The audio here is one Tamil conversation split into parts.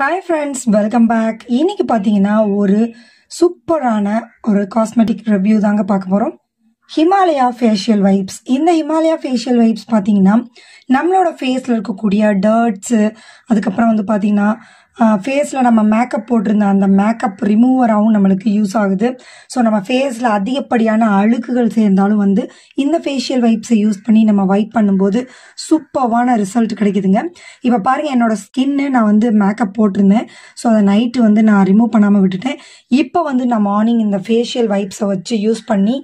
ஹாய் ஃப்ரெண்ட்ஸ் வெல்கம் பேக் இன்னைக்கு பார்த்தீங்கன்னா ஒரு சூப்பரான ஒரு காஸ்மெட்டிக் ரிவ்யூ தாங்க பார்க்க போகிறோம் ஹிமாலயா ஃபேஷியல் வைப்ஸ் இந்த ஹிமாலயா ஃபேஷியல் வைப்ஸ் பார்த்தீங்கன்னா நம்மளோட ஃபேஸில் இருக்கக்கூடிய டர்ட்ஸு அதுக்கப்புறம் வந்து பார்த்திங்கன்னா ஃபேஸில் நம்ம மேக்கப் போட்டிருந்த அந்த மேக்கப் ரிமூவராகவும் நம்மளுக்கு யூஸ் ஆகுது ஸோ நம்ம ஃபேஸில் அதிகப்படியான அழுக்குகள் சேர்ந்தாலும் வந்து இந்த ஃபேஷியல் வைப்ஸை யூஸ் பண்ணி நம்ம வைப் பண்ணும்போது சூப்பர்வான ரிசல்ட் கிடைக்குதுங்க இப்போ பாருங்கள் என்னோடய ஸ்கின்னு நான் வந்து மேக்கப் போட்டிருந்தேன் ஸோ அதை நைட்டு வந்து நான் ரிமூவ் பண்ணாமல் விட்டுட்டேன் இப்போ வந்து நான் மார்னிங் இந்த ஃபேஷியல் வைப்ஸை வச்சு யூஸ் பண்ணி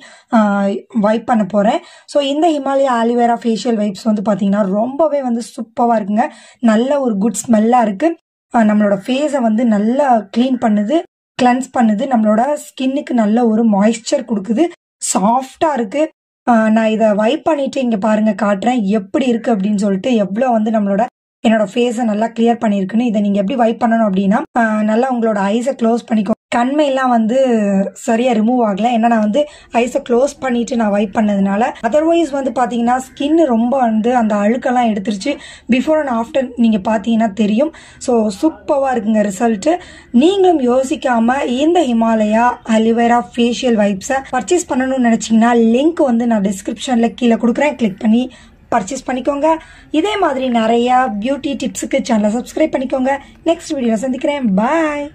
வைப் பண்ண போகிறேன் ஸோ இந்த ஹிமாலயா ஆலிவேரா ஃபேஷியல் வைப்ஸ் வந்து பார்த்தீங்கன்னா ரொம்பவே வந்து சூப்பராக இருக்குங்க நல்ல ஒரு குட் ஸ்மெல்லாக இருக்குது நம்மளோட ஃபேஸை வந்து நல்லா க்ளீன் பண்ணுது கிளன்ஸ் பண்ணுது நம்மளோட ஸ்கின்னுக்கு நல்ல ஒரு மாய்ஸ்சர் கொடுக்குது சாஃப்டாக இருக்குது நான் இதை வைப் பண்ணிவிட்டு இங்கே பாருங்கள் காட்டுறேன் எப்படி இருக்குது அப்படின்னு சொல்லிட்டு எவ்வளோ வந்து நம்மளோட என்னோட ஃபேஸை நல்லா கிளியர் பண்ணியிருக்குன்னு இதை நீங்கள் எப்படி வைப் பண்ணணும் அப்படின்னா நல்லா உங்களோட ஐஸை க்ளோஸ் பண்ணிக்கோ கண்மையெல்லாம் வந்து சரியா ரிமூவ் ஆகல ஏன்னா நான் வந்து ஐஸை க்ளோஸ் பண்ணிட்டு நான் வைப் பண்ணதுனால அதர்வைஸ் வந்து பாத்தீங்கன்னா ஸ்கின் ரொம்ப வந்து அந்த அழுக்கெல்லாம் எடுத்துருச்சு பிஃபோர் அண்ட் ஆஃப்டர் நீங்கள் பார்த்தீங்கன்னா தெரியும் ஸோ சூப்பராக இருக்குங்க ரிசல்ட்டு நீங்களும் யோசிக்காம இந்த ஹிமாலயா அலிவேரா ஃபேஷியல் வைப்ஸை பர்ச்சேஸ் பண்ணணும்னு நினைச்சீங்கன்னா லிங்க் வந்து நான் டிஸ்கிரிப்ஷன்ல கீழே கொடுக்குறேன் கிளிக் பண்ணி பர்ச்சேஸ் பண்ணிக்கோங்க இதே மாதிரி நிறையா பியூட்டி டிப்ஸுக்கு சேனலை சப்ஸ்கிரைப் பண்ணிக்கோங்க நெக்ஸ்ட் வீடியோவில் சந்திக்கிறேன் பாய்